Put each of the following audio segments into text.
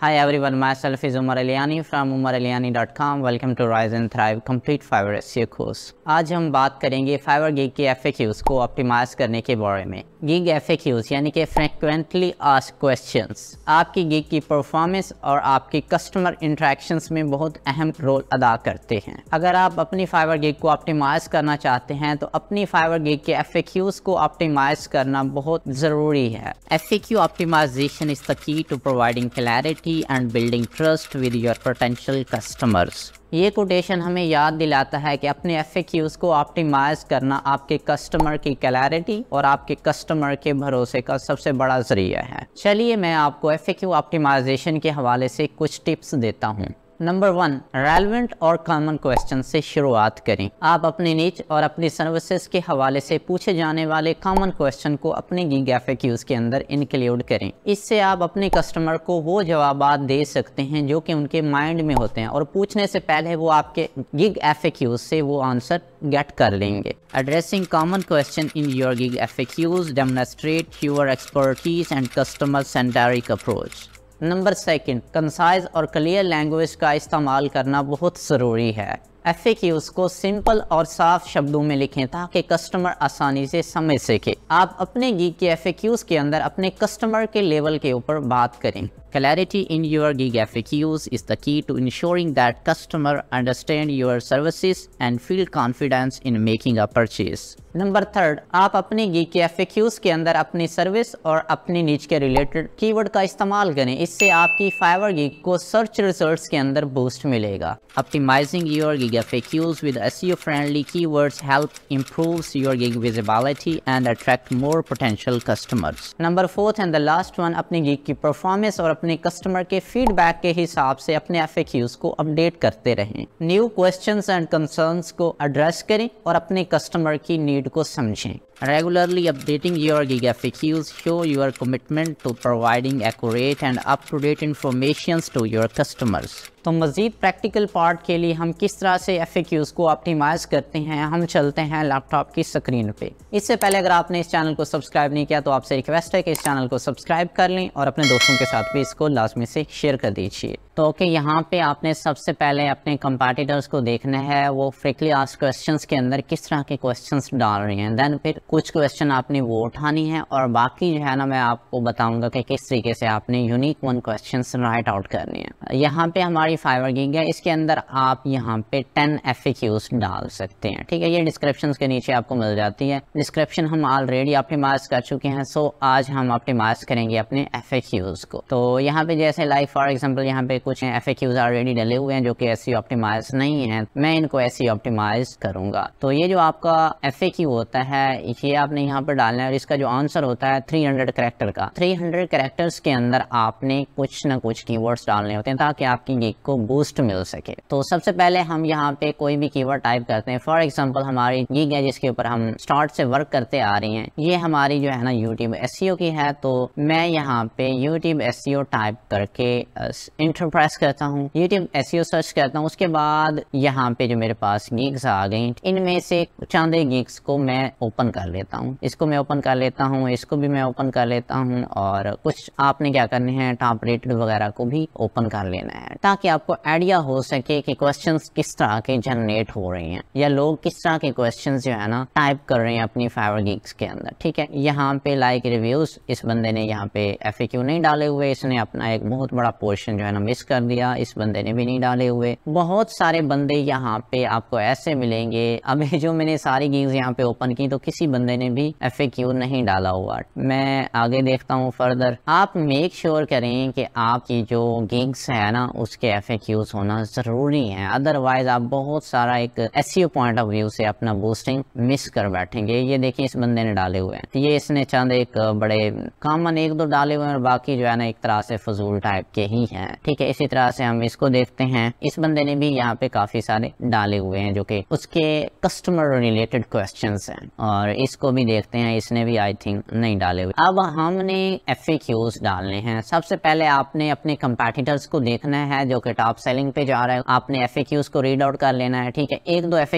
Hi everyone, myself is Umar Aliani from umaraliani.com. Welcome to Rise and Thrive Complete Fiverr SEO course. आज हम बात करेंगे Fiverr Gig के FAQs को optimise करने के बारे में Gig FAQs यानी कि Frequently Asked Questions आपकी गिग की परफॉर्मेंस और आपके कस्टमर इंट्रैक्शंस में बहुत अहम रोल अदा करते हैं अगर आप अपनी Fiverr Gig को ऑप्टिमाइज करना चाहते हैं तो अपनी Fiverr Gig के FAQs को ऑप्टिमाइज करना बहुत ज़रूरी है FAQ optimization is the key to providing clarity loyalty and building trust with your potential customers. ये कोटेशन हमें याद दिलाता है कि अपने एफ को ऑप्टिमाइज करना आपके कस्टमर की क्लैरिटी और आपके कस्टमर के भरोसे का सबसे बड़ा जरिया है चलिए मैं आपको एफ ऑप्टिमाइजेशन के हवाले से कुछ टिप्स देता हूँ नंबर वन रेलिवेंट और कॉमन क्वेश्चन से शुरुआत करें आप अपने नीच और अपनी सर्विसेज के हवाले से पूछे जाने वाले कॉमन क्वेश्चन को अपने गिग के अंदर इंक्लूड करें इससे आप अपने कस्टमर को वो जवाब दे सकते हैं जो कि उनके माइंड में होते हैं और पूछने से पहले वो आपके गिग एफएक्यूज से वो आंसर गेट कर लेंगे addressing common question in your gig FAQs demonstrate your expertise and customer centric approach number second concise और क्लियर लैंग्वेज का इस्तेमाल करना बहुत ज़रूरी है एफ की उसको को सिंपल और साफ शब्दों में लिखें ताकि कस्टमर आसानी से समझ सके आप अपने गीत के एफ के अंदर अपने कस्टमर के लेवल के ऊपर बात करें Clarity in your gig FAQs is the key to ensuring that customer understand your services and feel confidence in making a purchase. Number third, आप अपने gig FAQs के अंदर अपनी service और अपनी niche के related keyword का इस्तेमाल करें इससे आपकी फाइवर gig को search results के अंदर boost मिलेगा Optimizing your gig FAQs with SEO-friendly keywords help improves your gig visibility and attract more potential customers. Number fourth and the last one, अपने gig की performance और अपनी अपने कस्टमर के फीडबैक के हिसाब से अपने एफ को अपडेट करते रहें न्यू क्वेश्चन एंड कंसर्न को एड्रेस करें और अपने कस्टमर की नीड को समझें regularly updating your Giga faqs show your commitment to providing accurate and up-to-date informations to your customers तो मज़ीद प्रैक्टिकल पार्ट के लिए हम किस तरह से एफ़ को ऑप्टिमाइज़ करते हैं हम चलते हैं लैपटॉप की स्क्रीन पे इससे पहले अगर आपने इस चैनल को सब्सक्राइब नहीं किया तो आपसे रिक्वेस्ट है कि इस चैनल को सब्सक्राइब कर लें और अपने दोस्तों के साथ भी इसको लाजमी से शेयर कर दीजिए तो ओके यहाँ पे आपने सबसे पहले अपने कंपेटिटर्स को देखना है वो फ्रिकली आज क्वेश्चंस के अंदर किस तरह के क्वेश्चंस डाल रहे हैं देन फिर कुछ क्वेश्चन आपने वो उठानी है और बाकी जो है ना मैं आपको बताऊंगा कि किस तरीके से आपने unique one question write out करनी है यहाँ पे हमारी वाई फाइवर वर्किंग है इसके अंदर आप यहाँ पे टेन एफ डाल सकते हैं ठीक है ये डिस्क्रिप्शन के नीचे आपको मिल जाती है डिस्क्रिप्शन हम ऑलरेडी ऑप्टिमाइज कर चुके हैं सो आज हम ऑप्टिमाइज करेंगे अपने एफ को तो यहाँ पे जैसे लाइक फॉर एग्जाम्पल यहाँ पे कुछ एफ ऑलरेडी डले हुए हैं जो कि ऐसी ऑप्टिमाइज नहीं है मैं इनको ऐसी ऑप्टिमाइज करूंगा तो ये जो आपका एफ होता है ये आपने यहाँ पर डालना है और इसका जो आंसर होता है थ्री हंड्रेड करेक्टर का थ्री हंड्रेड करेक्टर्स के अंदर आपने कुछ ना कुछ कीवर्ड्स डालने होते हैं ताकि आपकी ये आपको बूस्ट मिल सके तो सबसे पहले हम यहाँ पे कोई भी कीवर्ड टाइप करते हैं फॉर एग्जाम्पल हमारी ये गया जिसके ऊपर हम स्टार्ट से वर्क करते आ रहे हैं ये हमारी जो है ना यूट्यूब एस e की है तो मैं यहाँ पे यूट्यूब एस टाइप करके इंटरप्राइस करता हूँ यूट्यूब एस सर्च करता हूँ उसके बाद यहाँ पे जो मेरे पास गिग्स आ गई इनमें से चंद गिग्स को मैं ओपन कर लेता हूँ इसको मैं ओपन कर लेता हूँ इसको भी मैं ओपन कर लेता हूँ और कुछ आपने क्या करने हैं टॉप रेटेड वगैरह को भी ओपन कर लेना है ताकि आपको आइडिया हो सके कि क्वेश्चंस किस तरह के जनरेट हो रहे हैं या लोग किस तरह के क्वेश्चंस जो है ना टाइप कर रहे हैं अपनी फाइवर गिग्स के अंदर ठीक है यहाँ पे लाइक रिव्यूज इस बंदे ने यहाँ पे एफ नहीं डाले हुए इसने अपना एक बहुत बड़ा पोर्शन जो है ना मिस कर दिया इस बंदे ने भी नहीं डाले हुए बहुत सारे बंदे यहाँ पे आपको ऐसे मिलेंगे अभी जो मैंने सारी गिग्स यहाँ पे ओपन की तो किसी बंदे ने भी एफ नहीं डाला हुआ मैं आगे देखता हूँ फर्दर आप मेक श्योर sure करें कि आपकी जो गिग्स है ना उसके यूज़ होना ज़रूरी है अदरवाइज़ आप बहुत सारा एक एस पॉइंट ऑफ व्यू से अपना बूस्टिंग मिस कर बैठेंगे ये देखिए इस बंदे ने डाले हुए हैं ये इसने चंद एक बड़े कॉमन एक दो डाले हुए हैं और बाकी जो है ना एक तरह से फजूल टाइप के ही हैं ठीक है इसी तरह से हम इसको देखते हैं इस बंदे ने भी यहाँ पे काफ़ी सारे डाले हुए हैं जो कि उसके कस्टमर रिलेटेड क्वेश्चन हैं और इसको भी देखते हैं इसने भी आई थिंक नहीं डाले हुए अब हमने एफ डालने हैं सबसे पहले आपने अपने कंपेटिटर्स को देखना है जो सॉकेट आप सेलिंग पे जा रहे हो आपने एफ को रीड आउट कर लेना है ठीक है एक दो एफ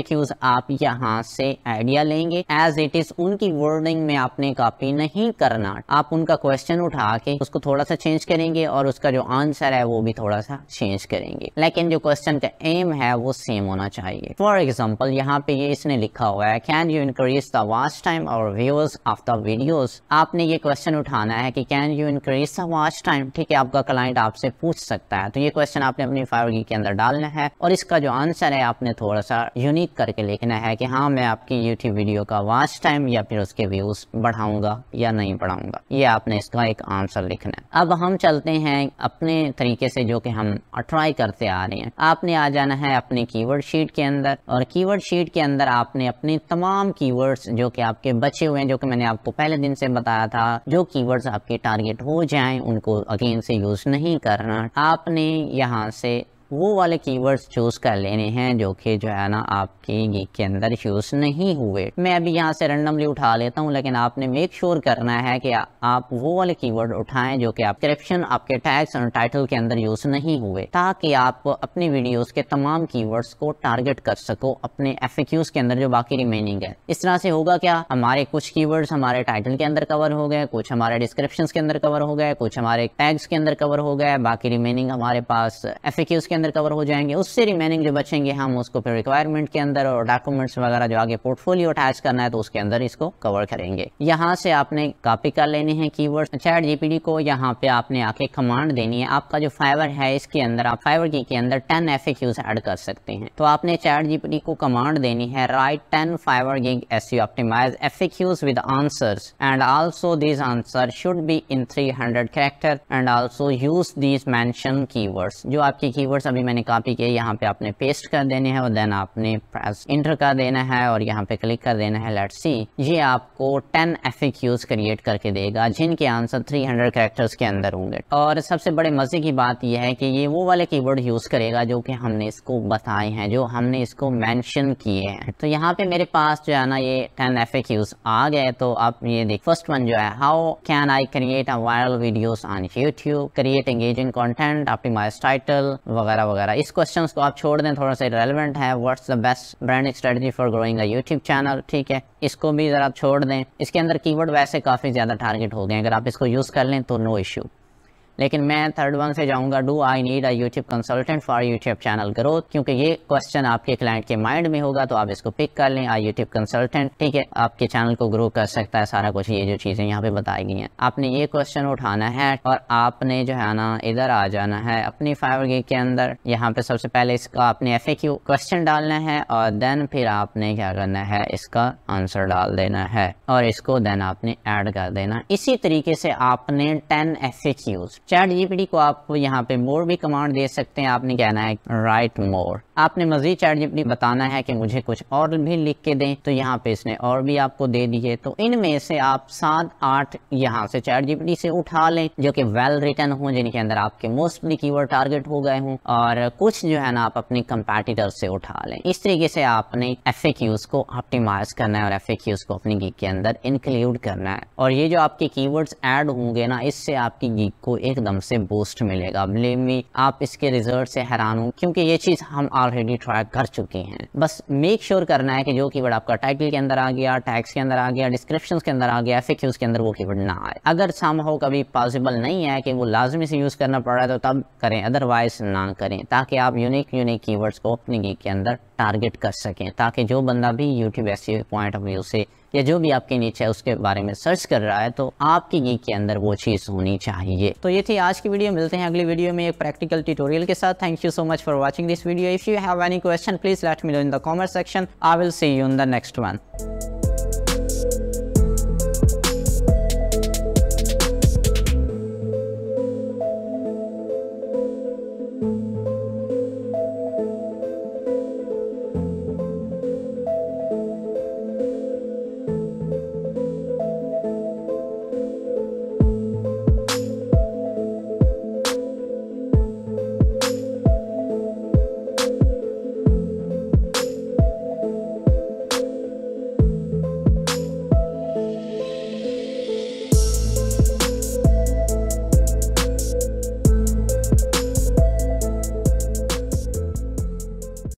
आप यहाँ से आइडिया लेंगे एज इट इज उनकी वर्डिंग में आपने कॉपी नहीं करना आप उनका क्वेश्चन उठा के उसको थोड़ा सा चेंज करेंगे और उसका जो आंसर है वो भी थोड़ा सा चेंज करेंगे लेकिन जो क्वेश्चन का एम है वो सेम होना चाहिए फॉर एग्जाम्पल यहाँ पे ये इसने लिखा हुआ है can you increase the watch time और व्यूज ऑफ द वीडियोज आपने ये क्वेश्चन उठाना है कि can you increase the watch time ठीक है आपका क्लाइंट आपसे पूछ सकता है तो ये क्वेश्चन आप आपने अपनी फाइव के अंदर डालना है और इसका जो आंसर है आपने थोड़ा सा यूनिक करके लिखना है कि हाँ मैं आपकी यूट्यूब वीडियो का वाच टाइम या फिर उसके व्यूज बढ़ाऊंगा या नहीं बढ़ाऊंगा ये आपने इसका एक आंसर लिखना है अब हम चलते हैं अपने तरीके से जो कि हम ट्राई करते आ रहे हैं आपने आ जाना है अपने कीवर्ड शीट के अंदर और कीवर्ड शीट के अंदर आपने अपने तमाम कीवर्ड्स जो कि आपके बचे हुए हैं जो कि मैंने आपको पहले दिन से बताया था जो कीवर्ड्स आपके टारगेट हो जाएं उनको अगेन से यूज नहीं करना आपने यहाँ See. वो वाले कीवर्ड्स चूज़ कर लेने हैं जो कि जो है ना आपके गीक के अंदर यूज़ नहीं हुए मैं अभी यहाँ से रेंडमली उठा लेता हूँ लेकिन आपने मेक श्योर करना है कि आप वो वाले कीवर्ड उठाएं जो कि आप करप्शन आपके टैक्स और टाइटल के अंदर यूज़ नहीं हुए ताकि आप अपनी वीडियोस के तमाम कीवर्ड्स को टारगेट कर सको अपने एफ के अंदर जो बाकी रिमेनिंग है इस तरह से होगा क्या हमारे कुछ की हमारे टाइटल के अंदर कवर हो गए कुछ हमारे डिस्क्रिप्शन के अंदर कवर हो गए कुछ हमारे टैग्स के अंदर कवर हो गए बाकी रिमेनिंग हमारे पास एफ के अंदर कवर हो जाएंगे उससे रिमेनिंग जो बचेंगे हम उसको फिर रिक्वायरमेंट के अंदर और डॉक्यूमेंट्स वगैरह जो आगे पोर्टफोलियो अटैच करना है तो उसके अंदर इसको कवर करेंगे यहाँ से आपने कॉपी कर लेने हैं कीवर्ड चैट जीपीडी को यहाँ पे आपने आके कमांड देनी है आपका जो फाइवर है इसके अंदर आप फाइवर के अंदर टेन एफ एड कर सकते हैं तो आपने चैट जीपीडी को कमांड देनी है राइट टेन फाइवर गिंग SEO optimise F with answer and also this answer should be in three hundred character and also use these mention keywords जो आपके कीवर्ड्स अभी मैंने कॉपी किया यहाँ पे आपने पेस्ट कर देने हैं और देन आपने प्रेस इंटर कर देना है और यहाँ पे क्लिक कर देना है लेट सी ये आपको टेन एफ क्रिएट करके देगा जिनके आंसर थ्री हंड्रेड के अंदर होंगे और सबसे बड़े मजे की बात यह है कि ये वो वाले की यूज करेगा जो कि हमने इसको बताए हैं जो हमने इसको मैंशन किए हैं तो यहाँ पे मेरे पास जो है ना ये टेन एफ आ गए तो आप ये देख फर्स्ट वन जो है how can I create a viral videos on YouTube create engaging content mice title वगैरह वगैरह वगैरह इस क्वेश्चन को आप छोड़ दें थोड़ा सा रेलिवेंट है what's the best branding strategy for growing a YouTube channel ठीक है इसको भी ज़रा आप छोड़ दें इसके अंदर कीवर्ड वैसे काफ़ी ज़्यादा टारगेट हो गए अगर आप इसको यूज़ कर लें तो नो इशू लेकिन मैं थर्ड वन से जाऊंगा do I need a YouTube consultant for YouTube channel growth क्योंकि ये क्वेश्चन आपके क्लाइंट के माइंड में होगा तो आप इसको पिक कर लें आई यूट्यूब कंसल्टेंट ठीक है आपके चैनल को ग्रो कर सकता है सारा कुछ ये जो चीज़ें यहाँ पे बताई गई हैं आपने ये क्वेश्चन उठाना है और आपने जो है ना इधर आ जाना है अपनी फाइवर गे के अंदर यहाँ पे सबसे पहले इसका आपने एफ क्वेश्चन डालना है और देन फिर आपने क्या करना है इसका आंसर डाल देना है और इसको देन आपने एड कर देना इसी तरीके से आपने टेन एफ चैट जीपीटी को आप यहाँ पे मोर भी कमांड दे सकते हैं आपने कहना है राइट मोर आपने मजीद चैट जीपीटी बताना है कि मुझे कुछ और भी लिख के दें तो यहाँ पे इसने और भी आपको दे दिए तो इनमें से आप सात आठ यहाँ से चैट जीपीटी से उठा लें जो कि वेल रिटर्न हो जिनके अंदर आपके मोस्टली की टारगेट हो गए हों और कुछ जो है ना आप अपने कंपेटिटर से उठा लें इस तरीके से आपने एफ को ऑप्टिमाइज करना है और एफ को अपनी गीक के अंदर इंक्लूड करना है और ये जो आपके की ऐड होंगे ना इससे आपकी गीक को एक एकदम से बूस्ट मिलेगा बिलीव मी आप इसके रिजल्ट से हैरान हूँ क्योंकि ये चीज़ हम ऑलरेडी ट्राई कर चुके हैं बस मेक श्योर sure करना है कि जो कीवर्ड आपका टाइटल के अंदर आ गया टैक्स के अंदर आ गया डिस्क्रिप्शन के अंदर आ गया एफ के अंदर वो कीवर्ड ना आए अगर साम कभी पॉसिबल नहीं है कि वो लाजमी से यूज़ करना पड़ रहा है तो तब करें अदरवाइज ना करें ताकि आप यूनिक यूनिक कीवर्ड्स को अपने गिग के अंदर टारगेट कर सकें ताकि जो बंदा भी यूट्यूब ऐसे पॉइंट ऑफ व्यू से या जो भी आपके नीचे है उसके बारे में सर्च कर रहा है तो आपकी गीक के अंदर वो चीज़ होनी चाहिए तो ये थी आज की वीडियो मिलते हैं अगली वीडियो में एक प्रैक्टिकल ट्यूटोरियल के साथ thank you so much for watching this video if you have any question please let me in the comment section I will see you in the next one